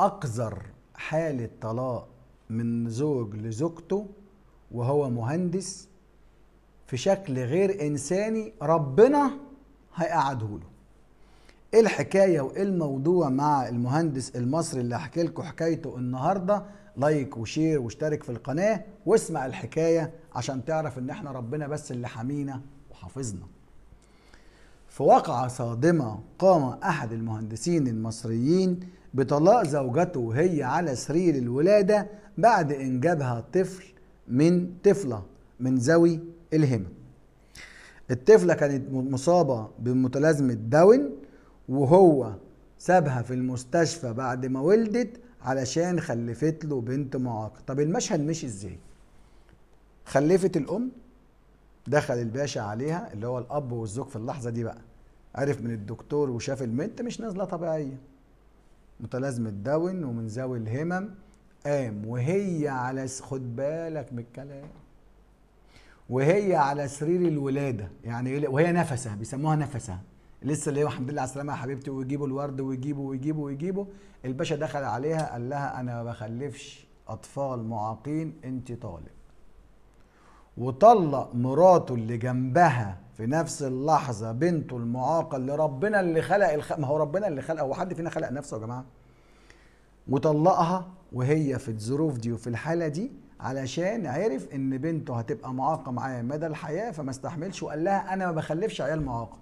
أقذر حالة طلاق من زوج لزوجته وهو مهندس في شكل غير إنساني ربنا هيقعده له ايه الحكاية وايه الموضوع مع المهندس المصري اللي هحكي لكم حكايته النهاردة لايك وشير واشترك في القناة واسمع الحكاية عشان تعرف ان احنا ربنا بس اللي حمينا وحافظنا في واقعة صادمة قام أحد المهندسين المصريين بطلاق زوجته وهي على سرير الولادة بعد إنجابها طفل من طفلة من ذوي الهمة الطفلة كانت مصابة بمتلازمة داون وهو سابها في المستشفى بعد ما ولدت علشان خلفت له بنت معاقة طب المشهد مشي ازاي خلفت الأم دخل الباشا عليها اللي هو الاب والزوج في اللحظه دي بقى عرف من الدكتور وشاف البنت مش نازله طبيعيه متلازمه داون ومن ذوي الهمم قام وهي على خد بالك من الكلام وهي على سرير الولاده يعني وهي نفسها بيسموها نفسها لسه اللي هو الحمد لله على السلامه يا حبيبتي ويجيبوا الورد ويجيبوا ويجيبوا ويجيبوا الباشا دخل عليها قال لها انا ما بخلفش اطفال معاقين انت طالب وطلق مراته اللي جنبها في نفس اللحظه بنته المعاقه اللي ربنا اللي خلق الخ... ما هو ربنا اللي خلق هو حد فينا خلق نفسه يا جماعه وطلقها وهي في الظروف دي وفي الحاله دي علشان عرف ان بنته هتبقى معاقه معاه مدى الحياه فما استحملش وقال لها انا ما بخلفش عيال معاقه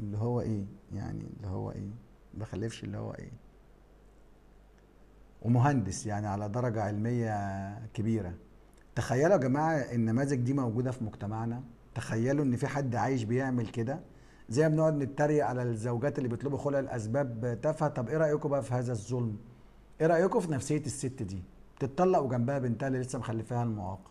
اللي هو ايه يعني اللي هو ايه ما بخلفش اللي هو ايه ومهندس يعني على درجه علميه كبيره تخيلوا يا جماعه النماذج دي موجوده في مجتمعنا تخيلوا ان في حد عايش بيعمل كده زي ما بنقعد نتريق على الزوجات اللي بيطلبوا خلع لاسباب تافهه طب ايه رايكم بقى في هذا الظلم ايه رايكم في نفسيه الست دي تتطلق وجنبها بنتها اللي لسه مخلفاها المعاقه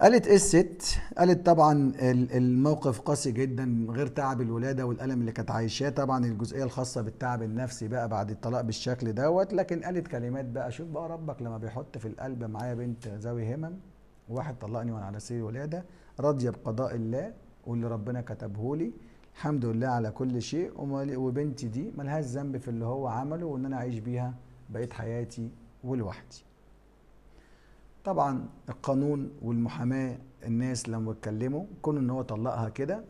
قالت ايه الست؟ قالت طبعا الموقف قاسي جدا غير تعب الولاده والالم اللي كانت عايشاه طبعا الجزئيه الخاصه بالتعب النفسي بقى بعد الطلاق بالشكل دوت لكن قالت كلمات بقى شوف بقى ربك لما بيحط في القلب معايا بنت ذوي همم واحد طلقني وانا على سير الولاده راضيه بقضاء الله واللي ربنا كتبه لي الحمد لله على كل شيء وبنتي دي ملهاش ذنب في اللي هو عمله وان انا اعيش بيها بقيت حياتي ولوحدي طبعا القانون والمحاماه الناس لما اتكلموا كون ان هو طلقها كده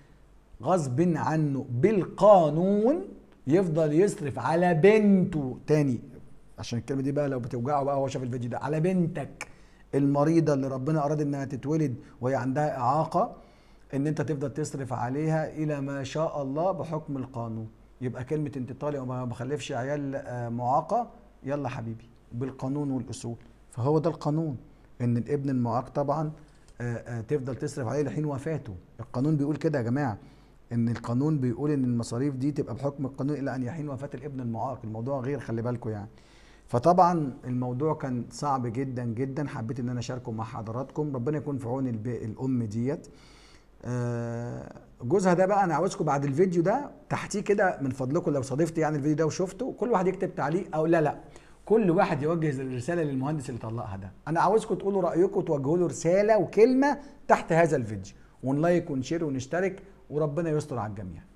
غصب عنه بالقانون يفضل يصرف على بنته تاني عشان الكلمه دي بقى لو بتوجعه بقى هو شاف الفيديو ده على بنتك المريضه اللي ربنا اراد انها تتولد وهي عندها اعاقه ان انت تفضل تصرف عليها الى ما شاء الله بحكم القانون يبقى كلمه انت طالق وما بخلفش عيال آه، معاقه يلا حبيبي بالقانون والاصول فهو ده القانون ان الابن المعاق طبعا آه، آه، تفضل تصرف عليه لحين وفاته القانون بيقول كده يا جماعه ان القانون بيقول ان المصاريف دي تبقى بحكم القانون الى ان يحين وفاه الابن المعاق الموضوع غير خلي بالكم يعني فطبعا الموضوع كان صعب جدا جدا حبيت ان انا اشاركه مع حضراتكم ربنا يكون في عون الام ديت آه، جوزها ده بقى انا عاوزكم بعد الفيديو ده تحتيه كده من فضلكم لو صادفت يعني الفيديو ده وشفته كل واحد يكتب تعليق او لا لا كل واحد يوجه الرساله للمهندس اللي طلقها ده انا عاوزكم تقولوا رايكم وتوجهوا له رساله وكلمه تحت هذا الفيديو ونلايك ونشير ونشترك وربنا يستر على الجميع